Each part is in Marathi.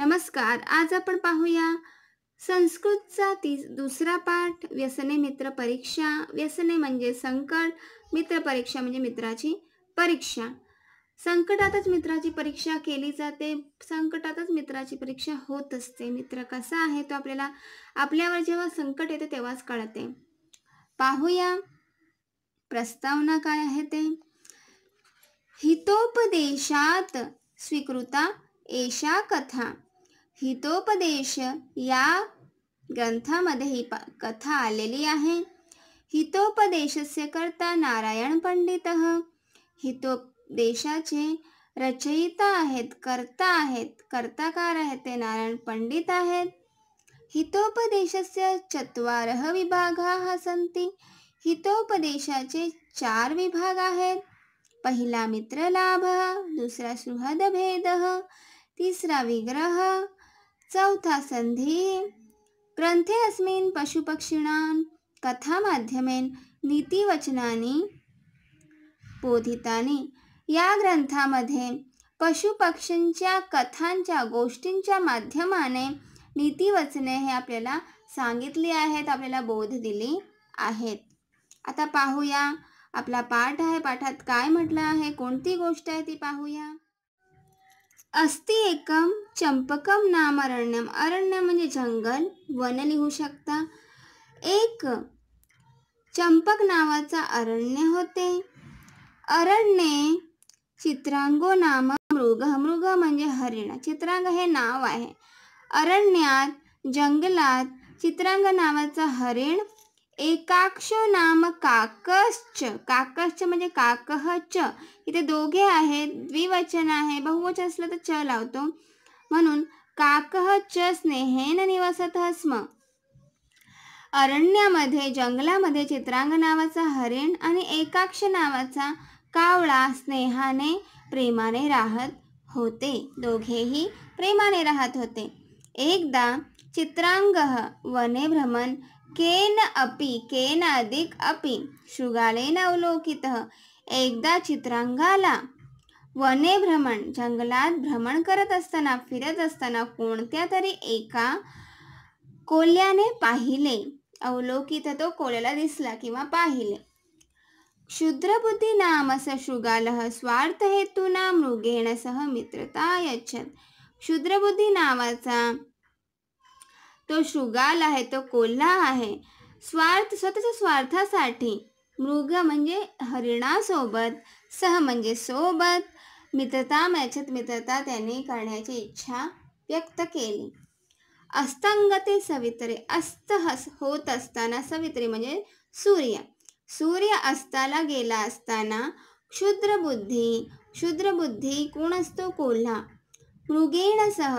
नमस्कार आज आपण पाहूया संस्कृतचा ती दुसरा पाठ व्यसने मित्र परीक्षा व्यसने म्हणजे संकट मित्र परीक्षा म्हणजे मित्राची परीक्षा संकटातच मित्राची परीक्षा केली जाते संकटातच मित्राची परीक्षा होत असते मित्र कसा आहे तो आपल्याला आपल्यावर जेव्हा संकट येते तेव्हाच कळते पाहूया प्रस्तावना काय आहे ते हितोपदेशात स्वीकृता एशा कथा हितोपदेश या ग्रंथामध्ये ही कथा आलेली आहे हितोपदेशस्य करता नारायण पंडित हितोपदेशाचे रचयिता आहेत कर्ता आहेत कर्ताकार आहेत ते नारायण पंडित आहेत हितोपदेशस्य चत्वारः विभागाः सन्ति हितोपदेशाचे चार विभाग आहेत पहिला मित्रलाभ दुसरा भेद तिसरा विग्रह चौथा संधी ग्रंथे अस्मिन् पशुपक्षिणां कथामाध्यमेन नीतिवचनानि बोधितानी या ग्रंथामध्ये पशुपक्षींच्या कथांच्या गोष्टींच्या माध्यमाने नीतिवचने हे आपल्याला सांगितली आहेत आपल्याला बोध दिली आहेत आता पाहूया आपला पाठ आहे पाठात काय म्हटलं आहे कोणती गोष्ट आहे ती पाहूया अस्ति एकम चंपकम नाम अरण्यम अरण्य म्हणजे जंगल वन लिहू शकता एक चंपक नावाचा अरण्य होते अरण्ये चित्रांगो नाम मृग मृग म्हणजे हरिण चित्रांग हे नाव आहे अरण्यात जंगलात चित्रांग नावाचा हरिण एकाक्ष नाम काकश्च काकश्च म्हणजे काकहच इथे दोघे आहेत द्विवचन आहे बहुवचन असलं तर च लावतो म्हणून काकः च स्नेहेन निवसत स्म अरण्यामध्ये जंगलामध्ये चित्रांग नावाचा हरिण आणि एकाक्ष नावाचा कावळा स्नेहाने प्रेमाने राहत होते दोघेही प्रेमाने राहत होते एकदा चित्रांग वने भ्रमण केन अपि केन अधिक अपि शृगालेन अवलोकित एकदा चित्रांगाला वने भ्रमण जंगलात भ्रमण करत असताना फिरत असताना कोणत्या तरी एका कोल्याने पाहिले अवलोकित तो कोल्याला दिसला किंवा पाहिले क्षुद्रबुद्धी अस शृगाल स्वार्थ हेतूना मृगेण सह मित्रता यच्छत क्षुद्रबुद्धी नावाचा तो शृगाल आहे तो कोल्हा आहे स्वार्थ स्वतःच्या स्वार्थासाठी मृग म्हणजे हरिणासोबत सह म्हणजे सोबत मित्रता मैचत मित्रता त्याने करण्याची इच्छा व्यक्त केली अस्तंगते सवित्रे अस्त हस होत असताना सवित्री म्हणजे सूर्य सूर्य अस्ताला गेला असताना क्षुद्रबुद्धी क्षुद्रबुद्धी कोण असतो कोल्हा मृगेण सह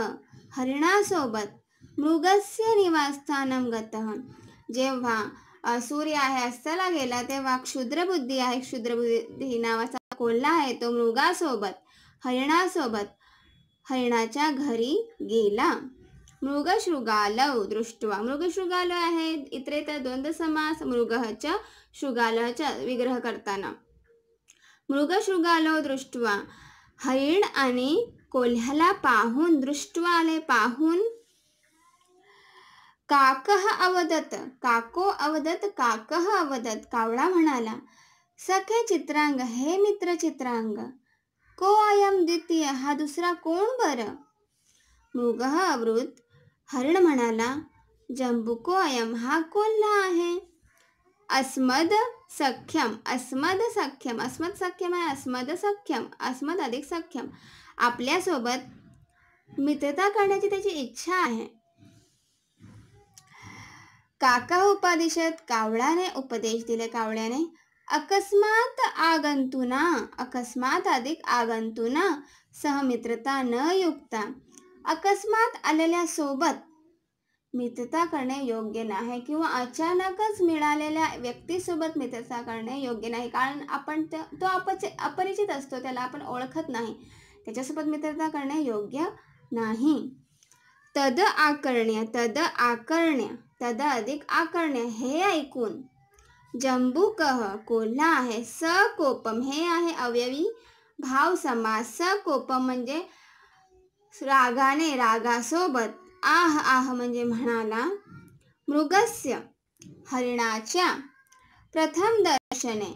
हरिणासोबत मृगस्य निवासस्थानं गत जेव्हा सूर्य आहे अस्ताला गेला तेव्हा क्षुद्रबुद्धी आहे क्षुद्रबुद्धी नावाचा कोल्हा आहे तो मृगासोबत हरिणासोबत हरिणाच्या घरी गेला मृगशृगालव दृष्टवा मृगशृगाल आहे इतरे तर द्वंद्व समास मृगहच्या शृगालच्या विग्रह करताना मृगशृगालव दृष्ट्वा हरिण आणि कोल्ह्याला पाहून दृष्टवाने पाहून काकः अवदत काको अवदत काकः अवदत कावळा म्हणाला सखे चित्रांग हे मित्र चित्रांग को आयम द्वितीय हा दुसरा कोण बरं मृग अवृत हरण म्हणाला को अयम हा कोल्हा आहे अस्मद सख्यम अस्मद सख्यम अस्मद सख्यम आहे अस्मद सख्यम अस्मद अधिक सख्यम आपल्यासोबत मित्रता करण्याची त्याची इच्छा आहे काका उपादेशात कावळाने उपदेश दिले कावळ्याने अकस्मात आगंतुना अकस्मात अधिक आगंतुना सहमित्रता न युक्ता अकस्मात आलेल्या सोबत मित्रता करणे योग्य नाही किंवा अचानकच मिळालेल्या व्यक्तीसोबत मित्रता करणे योग्य नाही कारण आपण तो अपच अपरिचित असतो त्याला आपण ओळखत नाही त्याच्यासोबत मित्रता करणे योग्य नाही तद आकर्ण्य तद आकरण्या तदा अधिक आकर्ण्य हे ऐकून कह कोल्हा आहे सकोपम हे आहे अवयवी भाव समास सकोपम म्हणजे रागाने रागासोबत आह आह म्हणजे म्हणाला मृगस्य हरिणाच्या प्रथम दर्शने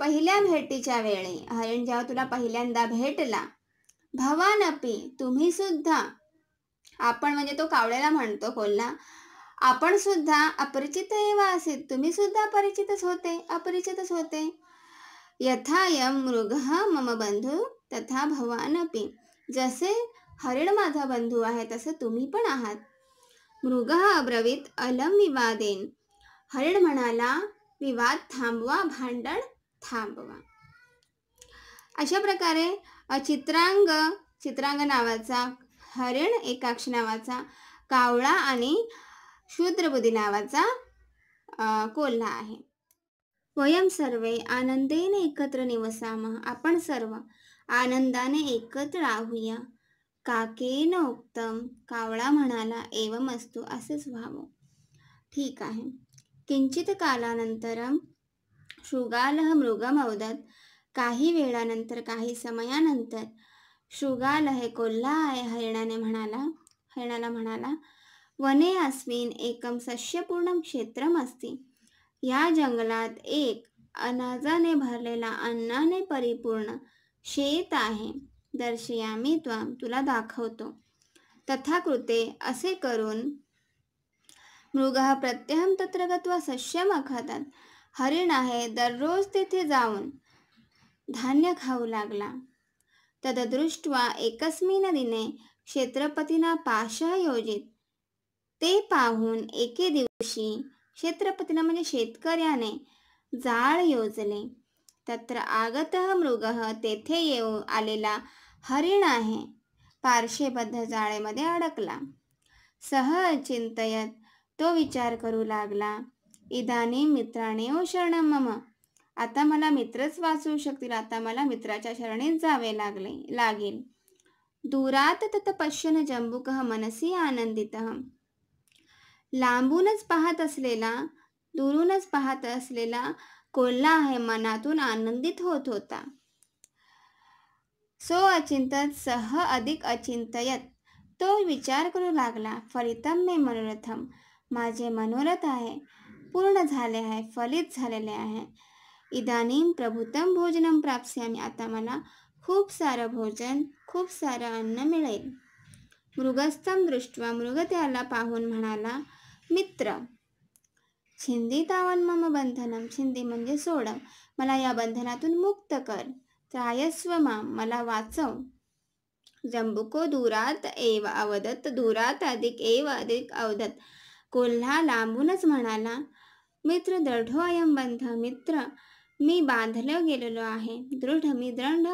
पहिल्या भेटीच्या वेळी हरिण जेव्हा तुला पहिल्यांदा भेटला भवानपी तुम्ही सुद्धा आपण म्हणजे तो कावळ्याला म्हणतो कोल्हा आपण सुद्धा अपरिचित असे तुम्ही सुद्धा परिचितच होते अपरिचितच होते यथायम मृग मम बंधू तथा भवान जसे हरिण माझा बंधू आहे तसे तुम्ही पण आहात मृग अब्रवीत अलम विवादेन हरिण म्हणाला विवाद थांबवा भांडण थांबवा अशा प्रकारे चित्रांग चित्रांग नावाचा हरिण एकाक्ष नावाचा कावळा आणि शूद्रबुद्धी नावाचा कोल्हा आहे वयम सर्वे आनंदेने एकत्र निवसाम आपण सर्व आनंदाने एकत्र राहूया काकेन उक्तम कावळा म्हणाला एवम असतो असेच व्हावं ठीक आहे किंचित कालानंतर शृगालह अवदत काही वेळानंतर काही समयानंतर शृगाल आहे कोल्हा आहे हरिणाने म्हणाला हरिणाला म्हणाला वने अस्मिन एकम सस्यपूर्ण क्षेत्रम असते या जंगलात एक अनाजाने भरलेला अन्नाने परिपूर्ण शेत आहे दर्शयामी मी तुला दाखवतो तथा कृते असे करून मृग प्रत्यहम तत्र गत्वा सस्यम खातात हरिण आहे दररोज तेथे जाऊन धान्य खाऊ लागला तददृष्ट्वा एकस्मिन दिने क्षेत्रपतींना पाशा योजित ते पाहून एके दिवशी क्षेत्रपतीनं म्हणजे शेतकऱ्याने जाळ योजले तत्र आगत मृग तेथे येऊ आलेला हरिण आहे पारशेबद्ध जाळेमध्ये अडकला सह चिंतयत तो विचार करू लागला इदानी मित्राने ओ मम आता मला मित्रच वाचवू शकतील आता मला मित्राच्या शरणीत जावे लागले लागेल दुरात तत पश्यन जंबुक मनसी आनंदित लांबूनच पाहत असलेला दुरूनच पाहत असलेला कोल्हा आहे मनातून आनंदित होत होता सो अचिंतत सह अधिक अचिंतयत तो विचार करू लागला फलितम मे मनोरथम माझे मनोरथ आहे पूर्ण झाले आहे फलित झालेले आहे इदानीम प्रभुतम भोजनं प्राप्स्यामी आता मला खूप सारं भोजन खूप सारं अन्न मिळेल मृगस्थम दृष्ट्वा मृग त्याला पाहून म्हणाला मित्र छिंदी तावन मम बंधनम छिंदी म्हणजे सोडव मला या बंधनातून मुक्त कर त्रायस्व माम मला वाचव जंबुको दुरात एव अवदत दूरात अधिक एव अधिक अवदत कोल्हा लांबूनच म्हणाला मित्र दढो अयम बंध मित्र मी बांधलं गेलेलो आहे दृढ मी दृढ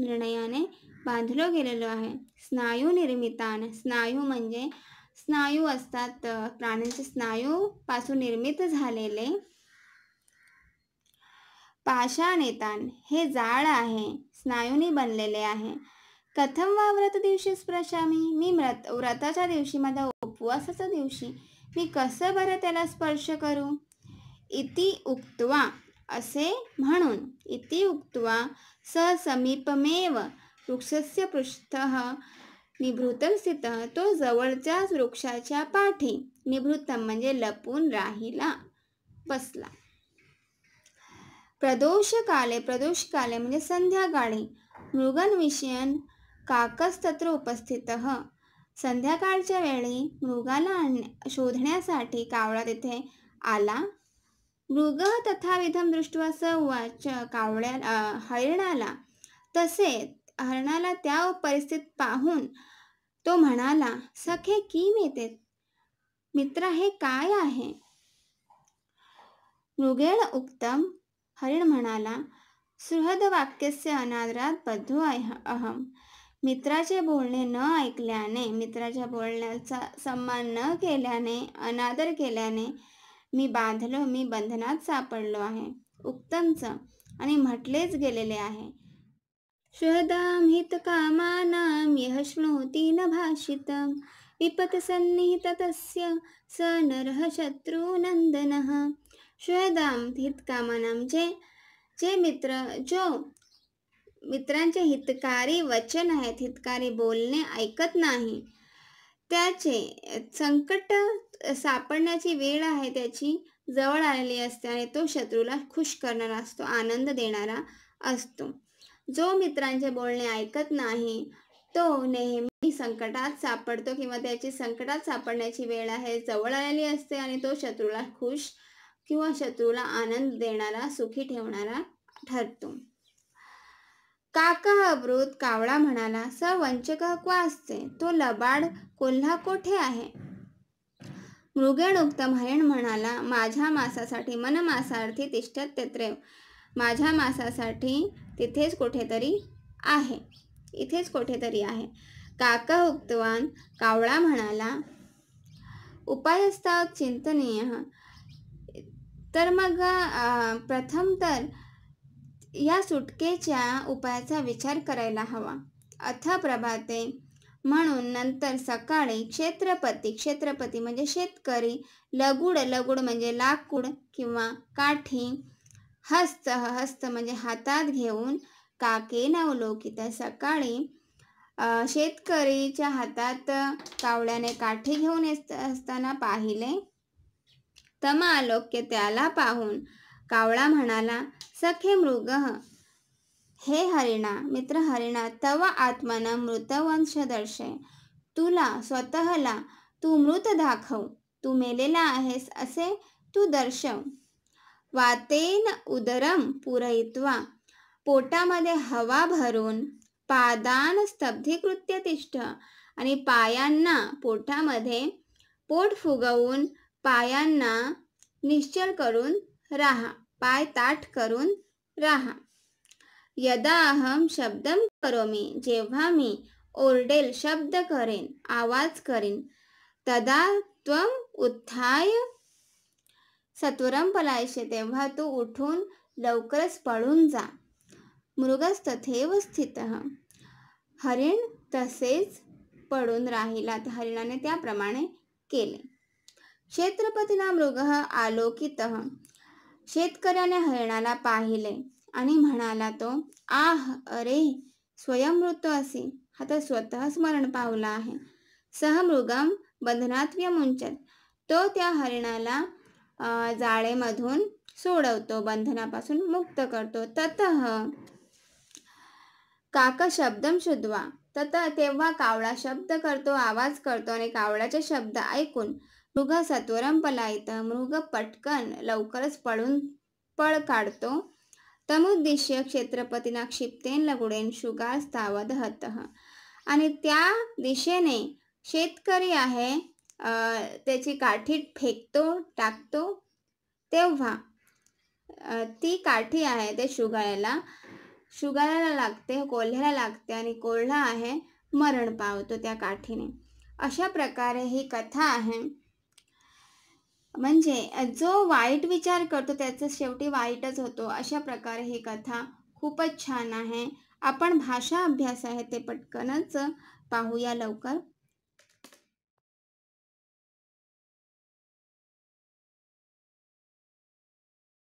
निर्णयाने बांधलो गेलेलो आहे स्नायू निर्मितान स्नायू म्हणजे स्नायू असतात प्राण्यांचे पासून निर्मित झालेले पाषाणेतान हे जाळ आहे स्नायूनी बनलेले आहे कथम वा व्रत दिवशी स्पर्शामी मी व्रत व्रताच्या दिवशी माझ्या उपवासाच्या दिवशी मी कसं बरं त्याला स्पर्श करू इति उक्तवा असे म्हणून इति उक्त्वा स समीपमेव वृक्षस्य पृष्ठ निभृत स्थितः तो जवळच्या वृक्षाच्या पाठी निभृतम म्हणजे लपून राहिला बसला प्रदोषकाले प्रदोषकाले म्हणजे संध्याकाळी मृगनविषयन काकस तत्र उपस्थित संध्याकाळच्या वेळी मृगाला शोधण्यासाठी कावळा तिथे आला मृग तथाविधम दृष्ट्वा स वाच कावळ्या हरणाला तसे हरणाला त्या परिस्थित पाहून तो म्हणाला सखे किम येते मित्र हे काय आहे मृगेण उक्तम हरिण म्हणाला सुहद वाक्यस्य अनादरात बद्धू अहम मित्राचे बोलणे न ऐकल्याने मित्राच्या बोलण्याचा सन्मान न केल्याने अनादर केल्याने मी बांधलो मी बंधनात सापडलो आहे उक्तमच आणि म्हटलेच गेलेले आहे शहदाम हित कामानाम यह श्लोती न भाषित विपतसन्निहित तस्य स नरह नंदन शहदाम हित कामानाम जे जे मित्र जो मित्रांचे हितकारी वचन आहेत हितकारी बोलणे ऐकत नाही त्याचे संकट सापडण्याची वेळ आहे त्याची जवळ आलेली असते आणि तो शत्रूला खुश करणारा असतो आनंद देणारा असतो जो मित्रांचे बोलणे ऐकत नाही तो नेहमी संकटात सापडतो किंवा त्याची संकटात सापडण्याची वेळ आहे जवळ आलेली असते आणि तो शत्रूला खुश किंवा शत्रूला आनंद देणारा सुखी ठेवणारा ठरतो काका अवृत कावळा म्हणाला स वंचक असते तो लबाड कोल्हा कोठे आहे मृगेणुक्त हरिण म्हणाला माझ्या मासासाठी मन मासार्थी तिष्ठत माझ्या मासासाठी तिथेच कुठेतरी आहे इथेच कुठेतरी आहे काका उक्तवान कावळा म्हणाला उपायस्ताव चिंतनीय तर मग प्रथम तर या सुटकेच्या उपायाचा विचार करायला हवा अथ प्रभाते म्हणून नंतर सकाळी क्षेत्रपती क्षेत्रपती म्हणजे शेतकरी लगुड लगुड म्हणजे लाकूड किंवा काठी हस्त हस्त म्हणजे हातात घेऊन काके नवलोकित सकाळी शेतकरीच्या हातात कावळ्याने काठी घेऊन असताना पाहिले तमालोक्य त्याला पाहून कावळा म्हणाला सखे मृग हे हरिणा मित्र हरिणा तव आत्मानं मृतवंश दर्शय तुला स्वतःला तू मृत दाखव तू मेलेला आहेस असे तू दर्शव वातेन उदरम पुरयित्वा पोटामध्ये हवा भरून पादान स्तब्धीकृत्य तिष्ठ आणि पायांना पोटामध्ये पोट फुगवून पायांना निश्चल करून राहा पाय ताठ करून राहा यदा अहम शब्दम मी, जेव्हा मी ओरडेल शब्द करेन आवाज करेन तदा त्व उत्थाय सत्वरम पलायशे तेव्हा तू उठून लवकरच पळून जा तथेव स्थित हरिण तसेच पडून राहिला हरिणाने त्याप्रमाणे केले क्षेत्रपतीना मृग आलोकित शेतकऱ्याने हरिणाला पाहिले आणि म्हणाला तो आह अरे स्वयंमृत असे हा तर स्वतः स्मरण पावला आहे सहमृगम बंधनात्व्य तो त्या हरिणाला जाळेमधून सोडवतो बंधनापासून मुक्त करतो तत काक शब्दम शुद्वा तत तेव्हा कावळा शब्द करतो आवाज करतो आणि कावळाचे शब्द ऐकून मृग सत्वरम पलायत मृग पटकन लवकरच पळून पळ काढतो तमुद्दिश्य क्षेत्रपतींना क्षिप्तेन लगुडेन शुगास हत आणि त्या दिशेने शेतकरी आहे त्याची काठी फेकतो टाकतो तेव्हा ती काठी आहे ते शुगाळ्याला शुगाळ्याला लागते कोल्ह्याला लागते आणि कोल्हा आहे मरण पावतो त्या काठीने अशा प्रकारे ही कथा आहे म्हणजे जो वाईट विचार करतो त्याचं शेवटी वाईटच होतो अशा प्रकारे ही कथा खूपच छान आहे आपण भाषा अभ्यास आहे ते पटकनच पाहूया लवकर